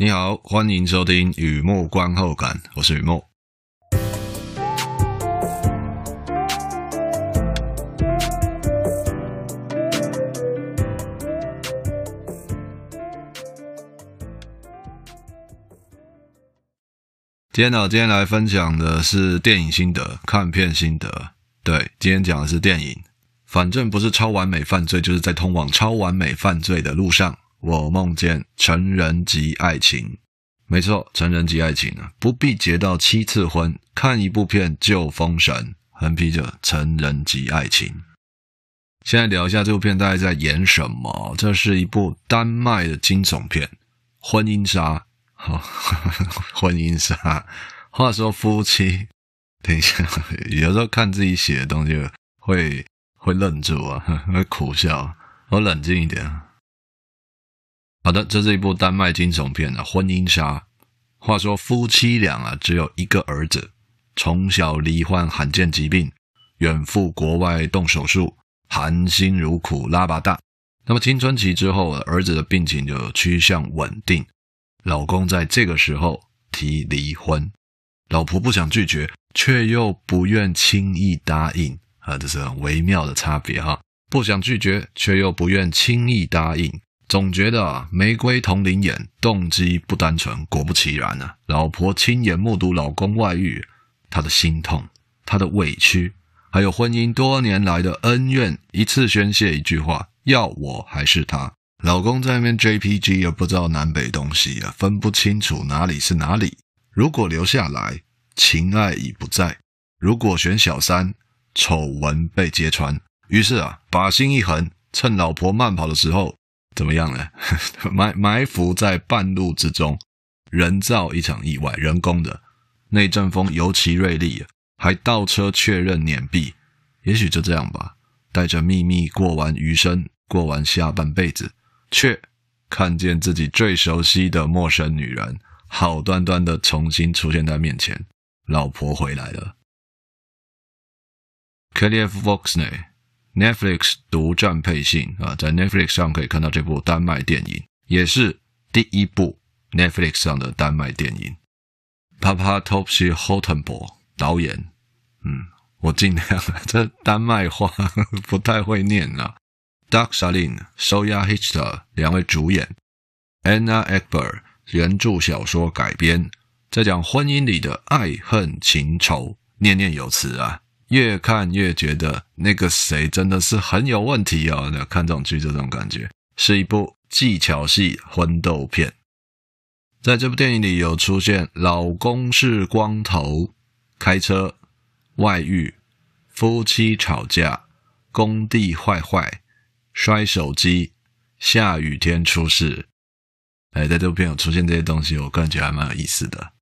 你好，欢迎收听雨墨观后感，我是雨墨。今天呢，今天来分享的是电影心得，看片心得。对，今天讲的是电影，反正不是超完美犯罪，就是在通往超完美犯罪的路上。我梦见成人及爱情，没错，成人及爱情啊，不必结到七次婚，看一部片就封神。横批着成人及爱情。现在聊一下这部片，大概在演什么？这是一部丹麦的惊悚片，《婚姻杀》。好，《婚姻杀》。话说夫妻，等一下，有时候看自己写的东西会会愣住啊，会苦笑。我冷静一点。好的，这是一部丹麦惊悚片啊《婚姻杀》。话说夫妻俩啊，只有一个儿子，从小罹患罕见疾病，远赴国外动手术，含辛茹苦拉拔大。那么青春期之后，儿子的病情就趋向稳定。老公在这个时候提离婚，老婆不想拒绝，却又不愿轻易答应。啊，这是很微妙的差别哈！不想拒绝，却又不愿轻易答应。总觉得啊，玫瑰同林眼，动机不单纯。果不其然啊，老婆亲眼目睹老公外遇，她的心痛，她的委屈，还有婚姻多年来的恩怨，一次宣泄。一句话，要我还是他老公在外面 JPG，也不知道南北东西啊，分不清楚哪里是哪里。如果留下来，情爱已不在；如果选小三，丑闻被揭穿。于是啊，把心一横，趁老婆慢跑的时候。怎么样呢？埋埋伏在半路之中，人造一场意外，人工的那阵风尤其锐利，还倒车确认碾壁。也许就这样吧，带着秘密过完余生，过完下半辈子，却看见自己最熟悉的陌生女人，好端端的重新出现在面前。老婆回来了，Kleof Voxner。Netflix 独占配信啊，在 Netflix 上可以看到这部丹麦电影，也是第一部 Netflix 上的丹麦电影。Papa t o p s y Holtenbo 导演，嗯，我尽量 这丹麦话 不太会念啊。d c g Salin、Soya Hjester 两位主演，Anna Egber 原著小说改编，在讲婚姻里的爱恨情仇，念念有词啊。越看越觉得那个谁真的是很有问题啊！来看这种剧，这种感觉是一部技巧戏魂斗片。在这部电影里有出现：老公是光头，开车、外遇、夫妻吵架、工地坏坏、摔手机、下雨天出事。哎，在这部片有出现这些东西，我个人觉得还蛮有意思的。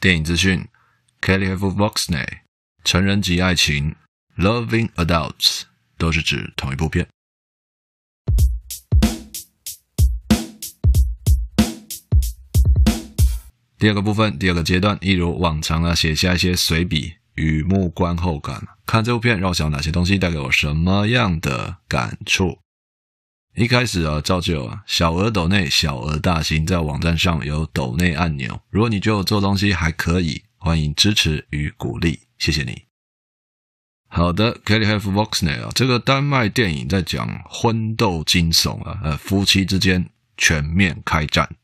电影资讯：Kelly Foxney。成人及爱情，Loving Adults，都是指同一部片。第二个部分，第二个阶段，一如往常啊，写下一些随笔与幕观后感，看这部片让我想哪些东西带给我什么样的感触。一开始啊，照旧啊，小额斗内，小额大型，在网站上有斗内按钮。如果你觉得我做东西还可以，欢迎支持与鼓励。谢谢你。好的 k e l l y h a v e v o x n e y 啊，这个丹麦电影在讲婚斗惊悚啊，呃，夫妻之间全面开战，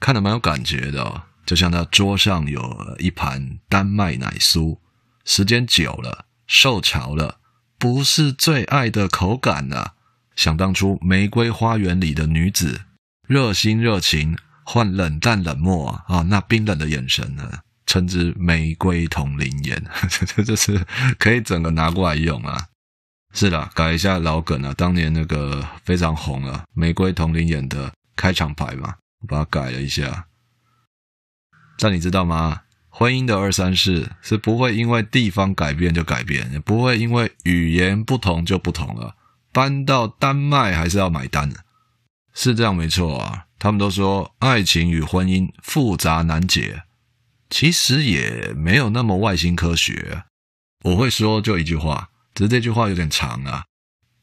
看的蛮有感觉的哦。就像他桌上有一盘丹麦奶酥，时间久了受潮了，不是最爱的口感啊。想当初玫瑰花园里的女子，热心热情换冷淡冷漠啊，那冰冷的眼神呢？称之玫瑰同陵岩，这就是可以整个拿过来用啊！是啦，改一下老梗啊，当年那个非常红啊，《玫瑰同陵岩》的开场牌嘛，我把它改了一下。但你知道吗？婚姻的二三事是不会因为地方改变就改变，也不会因为语言不同就不同了。搬到丹麦还是要买单，是这样没错啊。他们都说爱情与婚姻复杂难解。其实也没有那么外星科学，我会说就一句话，只是这句话有点长啊。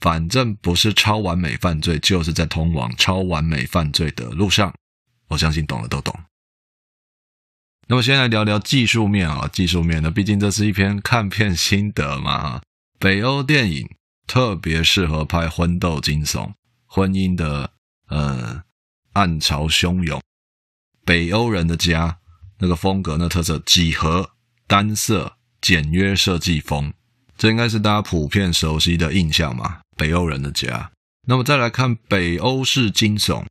反正不是超完美犯罪，就是在通往超完美犯罪的路上。我相信懂了都懂。那么先来聊聊技术面啊，技术面呢，毕竟这是一篇看片心得嘛。北欧电影特别适合拍婚斗惊悚，婚姻的呃暗潮汹涌，北欧人的家。那个风格、那特色、几何、单色、简约设计风，这应该是大家普遍熟悉的印象嘛？北欧人的家。那么再来看北欧式惊悚、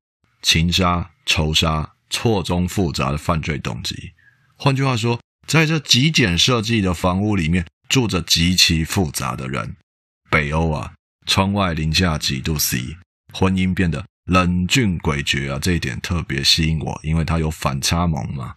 情杀、仇杀、错综复杂的犯罪动机。换句话说，在这极简设计的房屋里面，住着极其复杂的人。北欧啊，窗外零下几度 C，婚姻变得冷峻诡谲啊，这一点特别吸引我，因为它有反差萌嘛。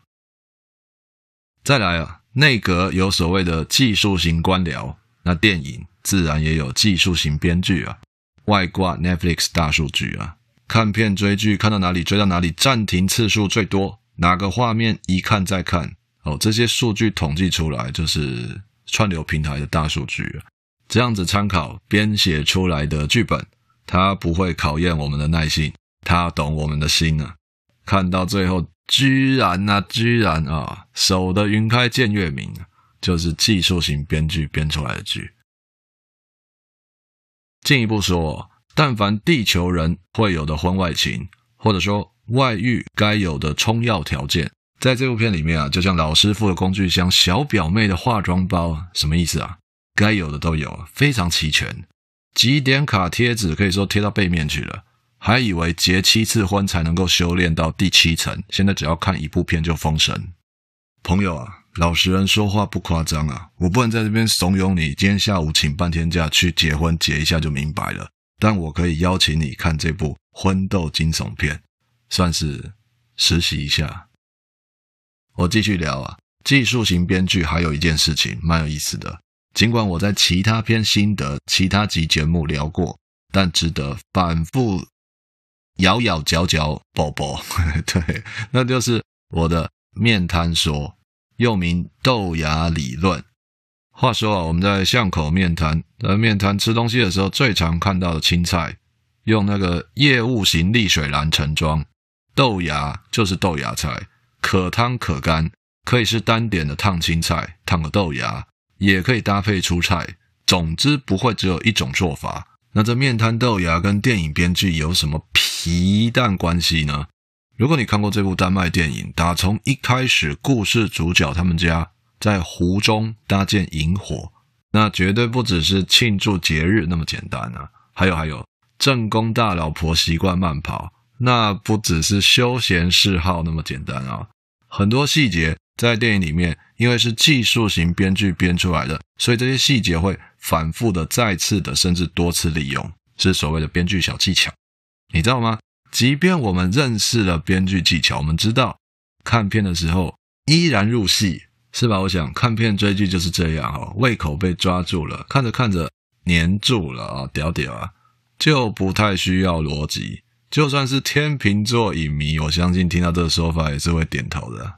再来啊，内阁有所谓的技术型官僚，那电影自然也有技术型编剧啊，外挂 Netflix 大数据啊，看片追剧看到哪里追到哪里，暂停次数最多，哪个画面一看再看，哦，这些数据统计出来就是串流平台的大数据啊，这样子参考编写出来的剧本，它不会考验我们的耐心，它懂我们的心啊，看到最后。居然呐，居然啊，守得云开见月明，就是技术型编剧编出来的剧。进一步说，但凡地球人会有的婚外情，或者说外遇该有的充要条件，在这部片里面啊，就像老师傅的工具箱、小表妹的化妆包，什么意思啊？该有的都有，非常齐全。几点卡贴纸可以说贴到背面去了。还以为结七次婚才能够修炼到第七层，现在只要看一部片就封神。朋友啊，老实人说话不夸张啊，我不能在这边怂恿你，今天下午请半天假去结婚，结一下就明白了。但我可以邀请你看这部《婚斗惊悚片》，算是实习一下。我继续聊啊，技术型编剧还有一件事情蛮有意思的，尽管我在其他篇心得、其他集节目聊过，但值得反复。咬咬嚼嚼，宝宝，对，那就是我的面摊说，又名豆芽理论。话说啊，我们在巷口面摊，呃，面摊吃东西的时候最常看到的青菜，用那个业务型沥水篮盛装。豆芽就是豆芽菜，可汤可干，可以是单点的烫青菜，烫个豆芽，也可以搭配蔬菜，总之不会只有一种做法。那这面瘫豆芽跟电影编剧有什么皮蛋关系呢？如果你看过这部丹麦电影，打从一开始，故事主角他们家在湖中搭建营火，那绝对不只是庆祝节日那么简单啊！还有还有，正宫大老婆习惯慢跑，那不只是休闲嗜好那么简单啊！很多细节在电影里面，因为是技术型编剧编出来的，所以这些细节会。反复的、再次的，甚至多次利用，是所谓的编剧小技巧，你知道吗？即便我们认识了编剧技巧，我们知道看片的时候依然入戏，是吧？我想看片追剧就是这样，哦，胃口被抓住了，看着看着粘住了啊，屌屌啊，就不太需要逻辑。就算是天秤座影迷，我相信听到这个说法也是会点头的。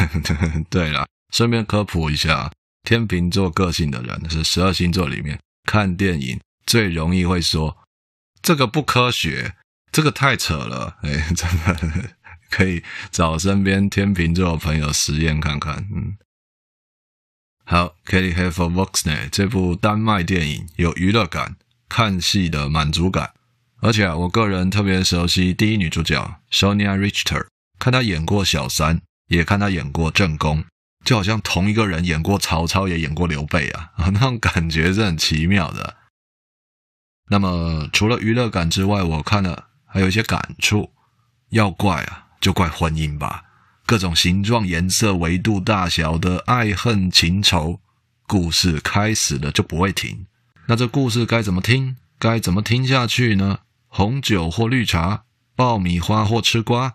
对了，顺便科普一下。天秤座个性的人是十二星座里面看电影最容易会说“这个不科学，这个太扯了”哎，真的可以找身边天秤座的朋友实验看看。嗯，好，Kelly h a l f o r Boxnet 这部丹麦电影有娱乐感，看戏的满足感，而且啊，我个人特别熟悉第一女主角 s o n i a Richter，看她演过小三，也看她演过正宫。就好像同一个人演过曹操，也演过刘备啊，那种感觉是很奇妙的。那么除了娱乐感之外，我看了还有一些感触。要怪啊，就怪婚姻吧。各种形状、颜色、维度、大小的爱恨情仇，故事开始了就不会停。那这故事该怎么听？该怎么听下去呢？红酒或绿茶，爆米花或吃瓜。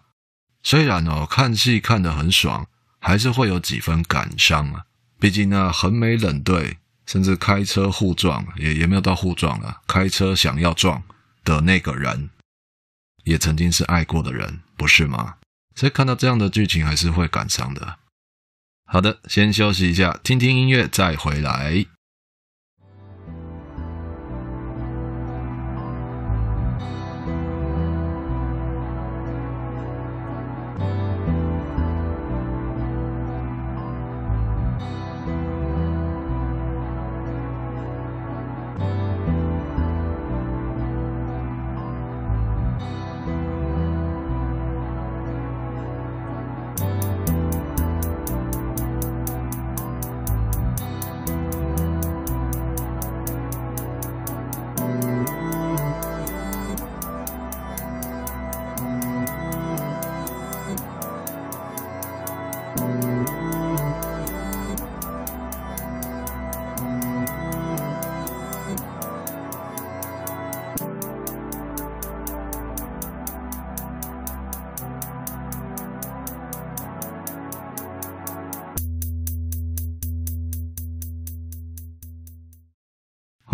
虽然哦，看戏看得很爽。还是会有几分感伤啊，毕竟那横眉冷对，甚至开车互撞，也也没有到互撞啊，开车想要撞的那个人，也曾经是爱过的人，不是吗？所以看到这样的剧情，还是会感伤的。好的，先休息一下，听听音乐，再回来。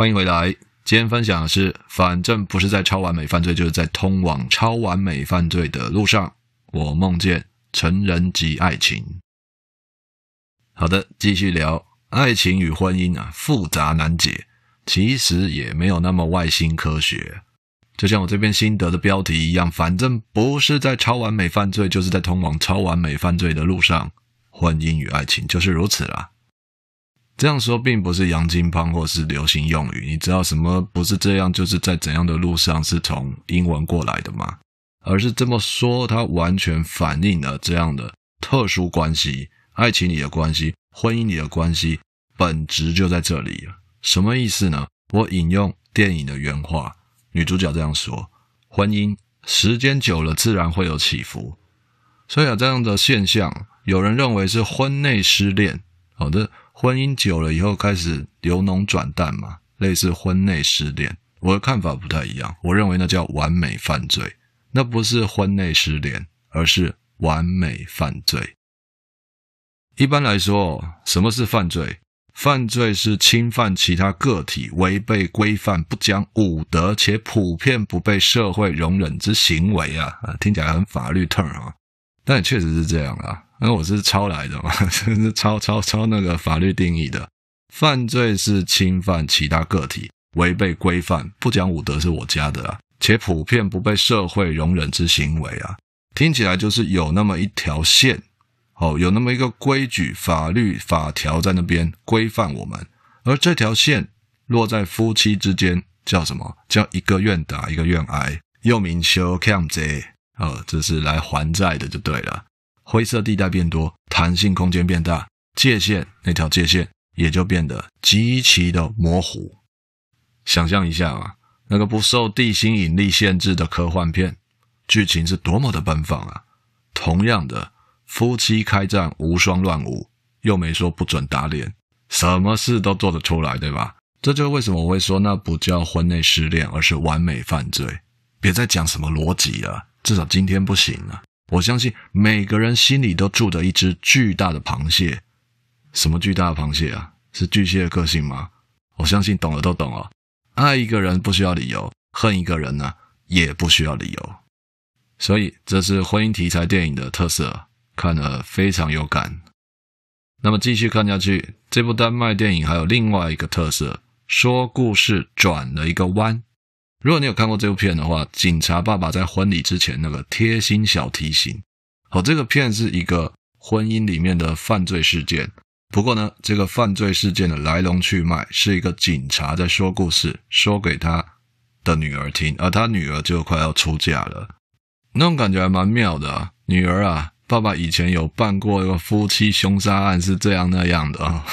欢迎回来，今天分享的是反正不是在超完美犯罪，就是在通往超完美犯罪的路上。我梦见成人及爱情。好的，继续聊爱情与婚姻啊，复杂难解，其实也没有那么外星科学。就像我这篇心得的标题一样，反正不是在超完美犯罪，就是在通往超完美犯罪的路上。婚姻与爱情就是如此啦。这样说并不是杨金胖或是流行用语，你知道什么不是这样，就是在怎样的路上是从英文过来的吗？而是这么说，它完全反映了这样的特殊关系、爱情里的关系、婚姻里的关系本质就在这里什么意思呢？我引用电影的原话，女主角这样说：“婚姻时间久了，自然会有起伏，所以啊，这样的现象，有人认为是婚内失恋。”好的。婚姻久了以后开始由浓转淡嘛，类似婚内失恋。我的看法不太一样，我认为那叫完美犯罪，那不是婚内失恋，而是完美犯罪。一般来说，什么是犯罪？犯罪是侵犯其他个体、违背规范、不讲武德且普遍不被社会容忍之行为啊！啊，听来很法律 t r 啊，但也确实是这样啊。因为我是抄来的嘛，是抄抄抄那个法律定义的，犯罪是侵犯其他个体、违背规范、不讲武德是我家的啊，且普遍不被社会容忍之行为啊。听起来就是有那么一条线，哦，有那么一个规矩、法律法条在那边规范我们，而这条线落在夫妻之间，叫什么叫一个愿打一个愿挨，又名修欠债，哦，这是来还债的就对了。灰色地带变多，弹性空间变大，界限那条界限也就变得极其的模糊。想象一下啊，那个不受地心引力限制的科幻片，剧情是多么的奔放啊！同样的，夫妻开战无双乱舞，又没说不准打脸，什么事都做得出来，对吧？这就为什么我会说那不叫婚内失恋，而是完美犯罪。别再讲什么逻辑了，至少今天不行了。我相信每个人心里都住着一只巨大的螃蟹，什么巨大的螃蟹啊？是巨蟹的个性吗？我相信懂了都懂了。爱一个人不需要理由，恨一个人呢也不需要理由。所以这是婚姻题材电影的特色，看了非常有感。那么继续看下去，这部丹麦电影还有另外一个特色：说故事转了一个弯。如果你有看过这部片的话，警察爸爸在婚礼之前那个贴心小提醒，好，这个片是一个婚姻里面的犯罪事件。不过呢，这个犯罪事件的来龙去脉是一个警察在说故事，说给他的女儿听，而他女儿就快要出嫁了，那种感觉还蛮妙的。女儿啊，爸爸以前有办过一个夫妻凶杀案，是这样那样的啊。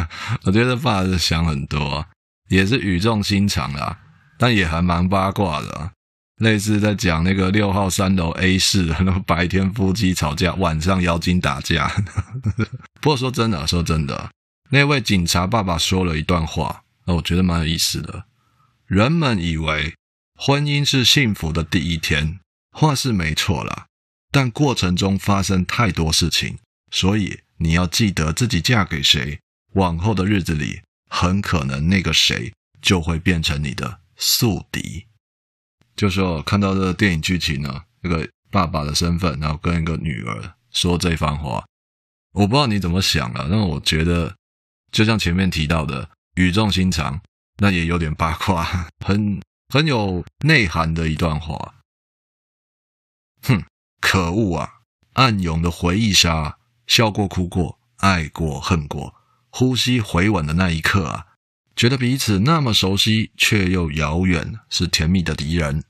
我觉得爸爸是想很多，也是语重心长啊。但也还蛮八卦的，类似在讲那个六号三楼 A 室，然 后白天夫妻吵架，晚上妖精打架。不过说真的，说真的，那位警察爸爸说了一段话，那我觉得蛮有意思的。人们以为婚姻是幸福的第一天，话是没错了，但过程中发生太多事情，所以你要记得自己嫁给谁，往后的日子里，很可能那个谁就会变成你的。宿敌，就说看到这个电影剧情呢，这个爸爸的身份，然后跟一个女儿说这番话，我不知道你怎么想了，但我觉得就像前面提到的，语重心长，那也有点八卦，很很有内涵的一段话。哼，可恶啊！暗涌的回忆杀，笑过哭过，爱过恨过，呼吸回稳的那一刻啊！觉得彼此那么熟悉却又遥远，是甜蜜的敌人。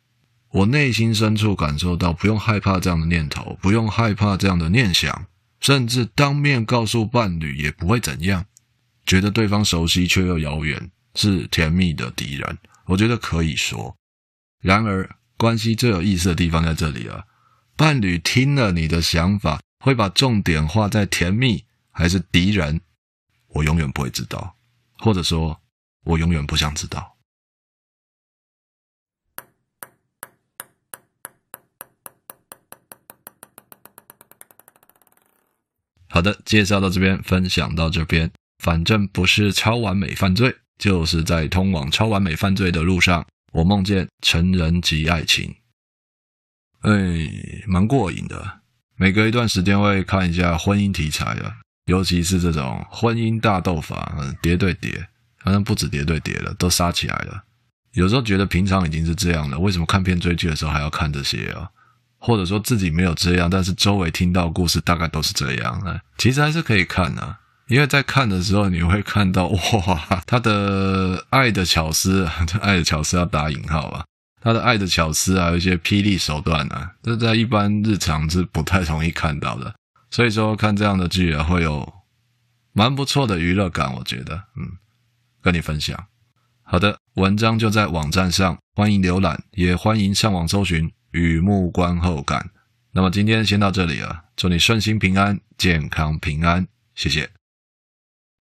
我内心深处感受到，不用害怕这样的念头，不用害怕这样的念想，甚至当面告诉伴侣也不会怎样。觉得对方熟悉却又遥远，是甜蜜的敌人。我觉得可以说。然而，关系最有意思的地方在这里了。伴侣听了你的想法，会把重点画在甜蜜还是敌人？我永远不会知道，或者说。我永远不想知道。好的，介绍到这边，分享到这边。反正不是超完美犯罪，就是在通往超完美犯罪的路上。我梦见成人及爱情，哎，蛮过瘾的。每隔一段时间会看一下婚姻题材的，尤其是这种婚姻大斗法，嗯，叠对叠。反正不止叠对叠了，都杀起来了。有时候觉得平常已经是这样了，为什么看片追剧的时候还要看这些啊？或者说自己没有这样，但是周围听到故事大概都是这样，其实还是可以看的。因为在看的时候你会看到 哇，他的爱的巧思，爱的巧思要打引号啊，他的爱的巧思啊，有一些霹雳手段啊，这在一般日常是不太容易看到的。所以说看这样的剧啊，会有蛮不错的娱乐感，我觉得，嗯。跟你分享，好的文章就在网站上，欢迎浏览，也欢迎上网搜寻《雨幕观后感》。那么今天先到这里了，祝你顺心平安，健康平安，谢谢。